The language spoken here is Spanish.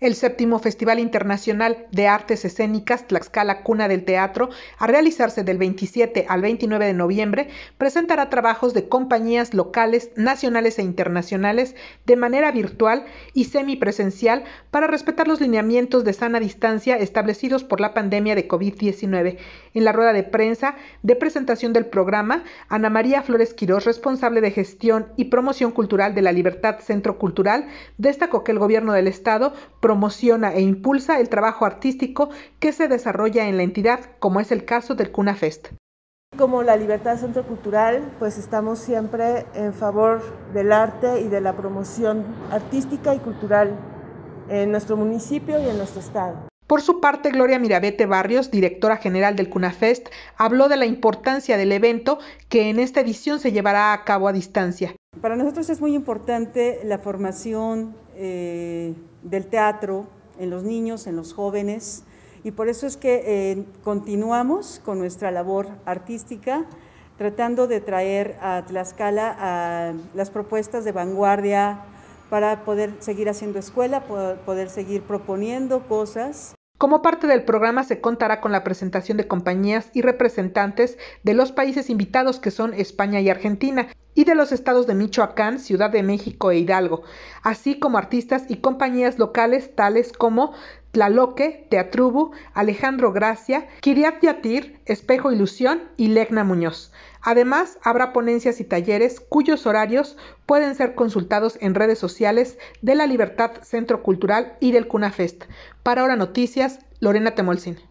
El séptimo Festival Internacional de Artes Escénicas Tlaxcala Cuna del Teatro, a realizarse del 27 al 29 de noviembre, presentará trabajos de compañías locales, nacionales e internacionales de manera virtual y semipresencial para respetar los lineamientos de sana distancia establecidos por la pandemia de COVID-19. En la rueda de prensa de presentación del programa, Ana María Flores Quirós, responsable de gestión y promoción cultural de la Libertad Centro Cultural, destacó que el gobierno del Estado promociona e impulsa el trabajo artístico que se desarrolla en la entidad, como es el caso del CUNAFEST. Como la Libertad Centro Cultural, pues estamos siempre en favor del arte y de la promoción artística y cultural en nuestro municipio y en nuestro estado. Por su parte, Gloria Mirabete Barrios, directora general del CUNAFEST, habló de la importancia del evento que en esta edición se llevará a cabo a distancia. Para nosotros es muy importante la formación eh, del teatro en los niños, en los jóvenes, y por eso es que eh, continuamos con nuestra labor artística, tratando de traer a Tlaxcala las propuestas de vanguardia para poder seguir haciendo escuela, poder seguir proponiendo cosas. Como parte del programa se contará con la presentación de compañías y representantes de los países invitados que son España y Argentina, y de los estados de Michoacán, Ciudad de México e Hidalgo, así como artistas y compañías locales tales como Tlaloque, Teatrubu, Alejandro Gracia, Kiriat Yatir, Espejo Ilusión y Legna Muñoz. Además, habrá ponencias y talleres cuyos horarios pueden ser consultados en redes sociales de La Libertad Centro Cultural y del CUNAFEST. Para Hora Noticias, Lorena Temolcín.